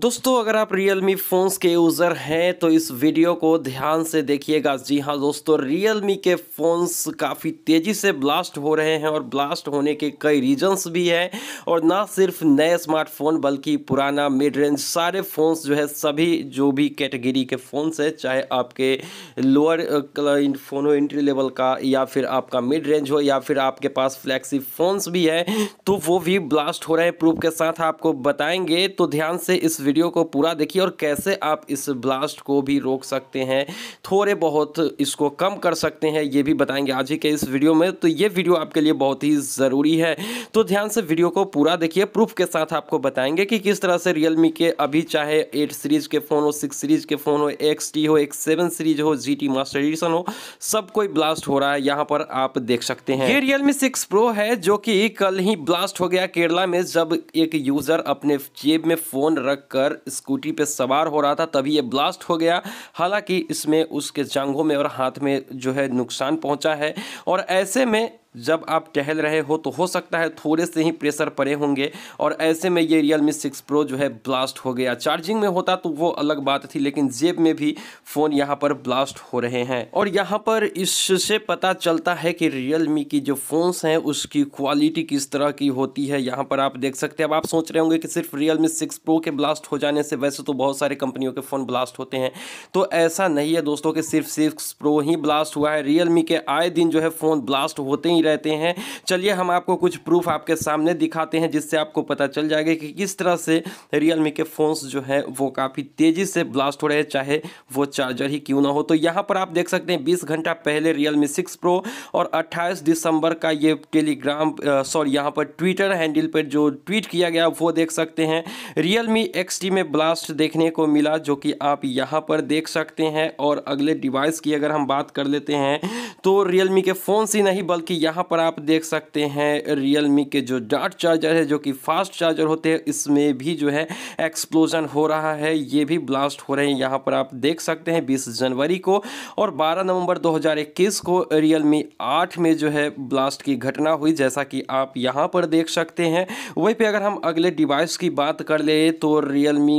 दोस्तों अगर आप रियल मी फ़ोन्स के यूज़र हैं तो इस वीडियो को ध्यान से देखिएगा जी हाँ दोस्तों रियल मी के फ़ोन्स काफ़ी तेज़ी से ब्लास्ट हो रहे हैं और ब्लास्ट होने के कई रीजंस भी हैं और ना सिर्फ नए स्मार्टफोन बल्कि पुराना मिड रेंज सारे फ़ोन्स जो है सभी जो भी कैटेगरी के फ़ोन्स हैं चाहे आपके लोअर फ़ोन हो इंट्री लेवल का या फिर आपका मिड रेंज हो या फिर आपके पास फ्लैक्सी फ़ोन्स भी है तो वो भी ब्लास्ट हो रहे हैं प्रूफ के साथ आपको बताएँगे तो ध्यान से इस वीडियो को पूरा देखिए और कैसे आप इस ब्लास्ट को भी रोक सकते हैं थोड़े बहुत इसको कम कर सकते हैं ये भी बताएंगे आज ही के इस वीडियो में तो ये वीडियो आपके लिए बहुत ही ज़रूरी है तो ध्यान से वीडियो को पूरा देखिए प्रूफ के साथ आपको बताएंगे कि किस तरह से रियलमी के अभी चाहे एट सीरीज़ के फ़ोन हो सिक्स सीरीज़ के फ़ोन हो एक्स टी हो एक सेवन सीरीज हो जी टी मास्टर एडिशन हो सब कोई ब्लास्ट हो रहा है यहाँ पर आप देख सकते हैं ये रियलमी सिक्स प्रो है जो कि कल ही ब्लास्ट हो गया केरला में जब एक यूज़र अपने जेब में फ़ोन रख कर स्कूटी पे सवार हो रहा था तभी ये ब्लास्ट हो गया हालांकि इसमें उसके जांघों में और हाथ में जो है नुकसान पहुंचा है और ऐसे में जब आप टहल रहे हो तो हो सकता है थोड़े से ही प्रेशर पड़े होंगे और ऐसे में ये रियल मी सिक्स प्रो जो है ब्लास्ट हो गया चार्जिंग में होता तो वो अलग बात थी लेकिन जेब में भी फ़ोन यहाँ पर ब्लास्ट हो रहे हैं और यहाँ पर इससे पता चलता है कि रियल मी की जो फ़ोन्स हैं उसकी क्वालिटी किस तरह की होती है यहाँ पर आप देख सकते हैं अब आप सोच रहे होंगे कि सिर्फ रियल मी सिक्स प्रो के ब्लास्ट हो जाने से वैसे तो बहुत सारे कंपनियों के फ़ोन ब्लास्ट होते हैं तो ऐसा नहीं है दोस्तों कि सिर्फ सिक्स प्रो ही ब्लास्ट हुआ है रियल मी के आए दिन जो है फ़ोन ब्लास्ट होते ही नहीं रहते हैं चलिए हम आपको कुछ प्रूफ आपके सामने दिखाते हैं जिससे आपको पता चल जाएगा कि किस तरह से रियलमी के फ़ोन्स जो है वो काफ़ी तेज़ी से ब्लास्ट हो रहे हैं चाहे वो चार्जर ही क्यों ना हो तो यहाँ पर आप देख सकते हैं बीस घंटा पहले रियलमी सिक्स प्रो और अट्ठाईस दिसंबर का ये टेलीग्राम सॉरी यहाँ पर ट्विटर हैंडल पर जो ट्वीट किया गया वो देख सकते हैं रियलमी एक्स में ब्लास्ट देखने को मिला जो कि आप यहाँ पर देख सकते हैं और अगले डिवाइस की अगर हम बात कर लेते हैं तो रियलमी के फ़ोन से नहीं बल्कि यहाँ पर आप देख सकते हैं रियलमी के जो डाट चार्जर है जो कि फास्ट चार्जर होते हैं इसमें भी जो है एक्सप्लोजन हो रहा है ये भी ब्लास्ट हो रहे हैं यहाँ पर आप देख सकते हैं बीस जनवरी को और बारह नवम्बर दो को रियल मी में जो है ब्लास्ट की घटना हुई जैसा कि आप यहाँ पर देख सकते हैं वहीं पर अगर हम अगले डिवाइस की बात कर ले तो रियल मी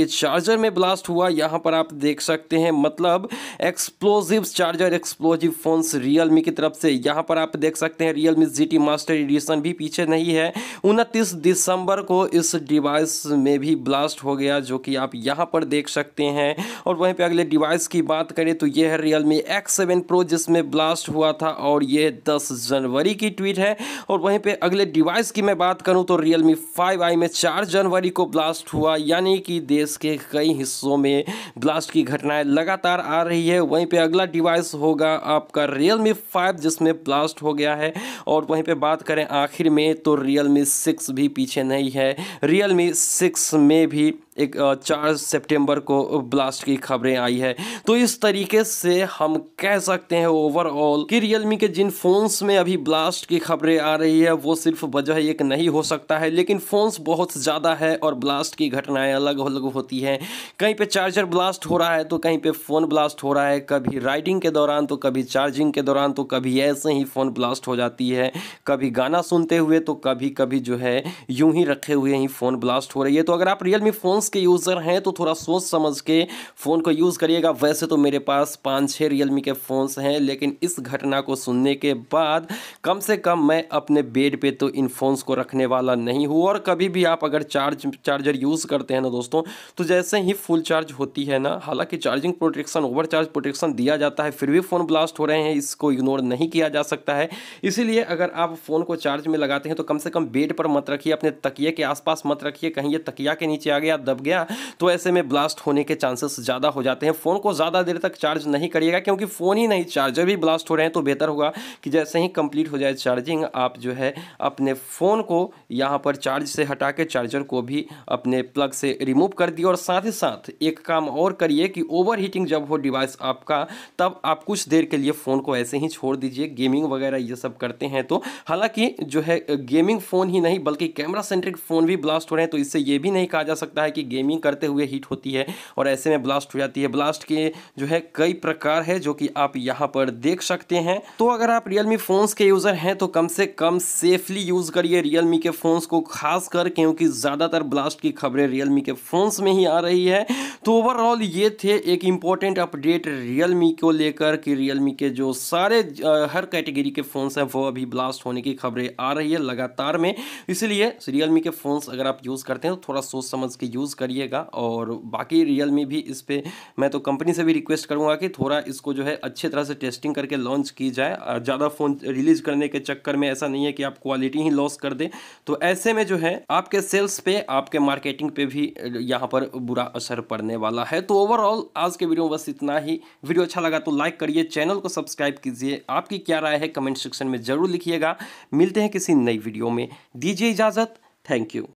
के चार्जर में ब्लास्ट हुआ यहाँ पर आप देख सकते हैं मतलब explosive charger explosive phones Realme की तरफ से यहाँ पर आप पे देख सकते हैं Realme G T master edition भी पीछे नहीं है उनतीस दिसंबर को इस डिवाइस में भी ब्लास्ट हो गया जो कि आप यहाँ पर देख सकते हैं और वहीं पर अगले डिवाइस की बात करें तो ये है Realme X seven pro जिसमें ब्लास्ट हुआ था और ये दस जनवरी की ट्वीट है और वहीं पर अगले डिवाइस की मैं बात करूँ तो रियल मी फाइव आई में चार जनवरी को ब्लास्ट हुआ यानी कि देश के कई हिस्सों में ब्लास्ट की घटनाएं लगातार आ रही है वहीं पे अगला डिवाइस होगा आपका रियल मी फाइव जिसमें ब्लास्ट हो गया है और वहीं पर बात करें आखिर में तो रियल मी सिक्स भी पीछे नहीं है रियल मी सिक्स में भी एक चार सितंबर को ब्लास्ट की खबरें आई है तो इस तरीके से हम कह सकते हैं ओवरऑल कि रियलमी के जिन फ़ोन्स में अभी ब्लास्ट की खबरें आ रही है वो सिर्फ वजह एक नहीं हो सकता है लेकिन फ़ोन्स बहुत ज़्यादा है और ब्लास्ट की घटनाएं अलग अलग होती हैं कहीं पे चार्जर ब्लास्ट हो रहा है तो कहीं पे फ़ोन ब्लास्ट हो रहा है कभी राइडिंग के दौरान तो कभी चार्जिंग के दौरान तो कभी ऐसे ही फ़ोन ब्लास्ट हो जाती है कभी गाना सुनते हुए तो कभी कभी जो है यूं ही रखे हुए ही फ़ोन ब्लास्ट हो रही है तो अगर आप रियलमी फ़ोन फोन्स के यूज़र हैं तो थोड़ा सोच समझ के फ़ोन को यूज़ करिएगा वैसे तो मेरे पास पाँच छः रियलमी के फ़ोन्स हैं लेकिन इस घटना को सुनने के बाद कम से कम मैं अपने बेड पे तो इन फ़ोन्स को रखने वाला नहीं हूँ और कभी भी आप अगर चार्ज चार्जर यूज़ करते हैं ना दोस्तों तो जैसे ही फुल चार्ज होती है ना हालांकि charging protection over charge protection दिया जाता है फिर भी फ़ोन ब्लास्ट हो रहे हैं इसको इग्नोर नहीं किया जा सकता है इसीलिए अगर आप फ़ोन को चार्ज में लगाते हैं तो कम से कम बेड पर मत रखिए अपने तकिए के आसपास मत रखिए कहीं ये तकिया के नीचे आ गया दब गया तो ऐसे में ब्लास्ट होने के चांसेस ज़्यादा हो जाते हैं फ़ोन को ज़्यादा देर तक चार्ज नहीं करिएगा क्योंकि फ़ोन ही नहीं चार्जर भी ब्लास्ट हो रहे हैं तो बेहतर होगा कि जैसे ही कंप्लीट हो जाए चार्जिंग आप जो है अपने फ़ोन को यहाँ पर चार्ज से हटा के चार्जर को भी अपने प्लग से रिमूव कर दिए और साथ ही साथ एक काम और करिए कि ओवर हीटिंग जब हो डिवाइस आपका तब आप कुछ देर के लिए फ़ोन को ऐसे ही छोड़ दीजिए गेमिंग वगैरह ये सब करते हैं तो हालांकि जो है गेमिंग फ़ोन ही नहीं बल्कि कैमरा सेंट्रिक फ़ोन भी ब्लास्ट हो रहे हैं तो इससे ये भी नहीं कहा जा सकता है कि की गेमिंग करते हुए हीट होती है और ऐसे में ब्लास्ट हो जाती है ब्लास्ट के जो है कई प्रकार है जो कि आप यहाँ पर देख सकते हैं तो अगर आप रियलमी फ़ोन्स के यूज़र हैं तो कम से कम सेफली यूज़ करिए रियलमी के फ़ोन्स को खास कर क्योंकि ज़्यादातर ब्लास्ट की खबरें रियलमी के फ़ोन्स में ही आ रही है तो ओवरऑल ये थे एक इम्पॉर्टेंट अपडेट रियलमी को लेकर कि रियलमी के जो सारे हर कैटेगरी के फ़ोन्स हैं वो अभी ब्लास्ट होने की खबरें आ रही है लगातार में इसलिए रियलमी के फ़ोन्स अगर आप यूज़ करते हैं तो थोड़ा सोच समझ के यूज़ यूज़ करिएगा और बाकी रियल मी भी इस पर मैं तो कंपनी से भी रिक्वेस्ट करूँगा कि थोड़ा इसको जो है अच्छे तरह से टेस्टिंग करके लॉन्च की जाए ज़्यादा फ़ोन रिलीज़ करने के चक्कर में ऐसा नहीं है कि आप क्वालिटी ही लॉस कर दें तो ऐसे में जो है आपके सेल्स पे आपके मार्केटिंग पे भी यहाँ पर बुरा असर पड़ने वाला है तो ओवरऑल आज के वीडियो में बस इतना ही वीडियो अच्छा लगा तो लाइक करिए चैनल को सब्सक्राइब कीजिए आपकी क्या राय है कमेंट सेक्शन में ज़रूर लिखिएगा मिलते हैं किसी नई वीडियो में दीजिए इजाज़त थैंक यू